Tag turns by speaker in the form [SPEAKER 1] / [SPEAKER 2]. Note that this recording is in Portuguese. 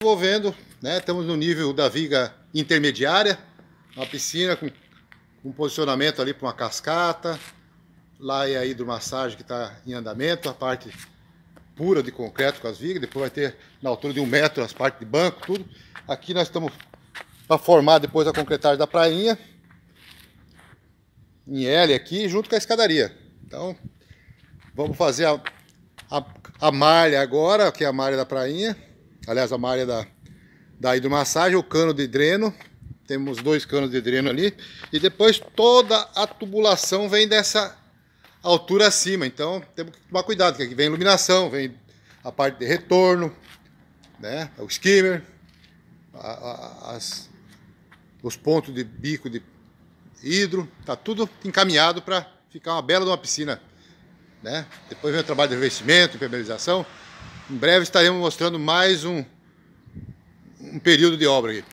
[SPEAKER 1] desenvolvendo, né? Estamos no nível da viga intermediária, uma piscina com, com posicionamento ali para uma cascata, lá é a hidromassagem que está em andamento, a parte pura de concreto com as vigas, depois vai ter na altura de um metro as partes de banco, tudo. Aqui nós estamos para formar depois a concretagem da prainha, em L aqui, junto com a escadaria. Então, vamos fazer a, a, a malha agora, que é a malha da prainha, aliás, uma área é da, da hidromassagem, o cano de dreno, temos dois canos de dreno ali, e depois toda a tubulação vem dessa altura acima, então temos que tomar cuidado, que aqui vem iluminação, vem a parte de retorno, né, o skimmer, a, a, as, os pontos de bico de hidro, tá tudo encaminhado para ficar uma bela de uma piscina, né, depois vem o trabalho de revestimento, impermeabilização, em breve estaremos mostrando mais um,
[SPEAKER 2] um período de obra aqui.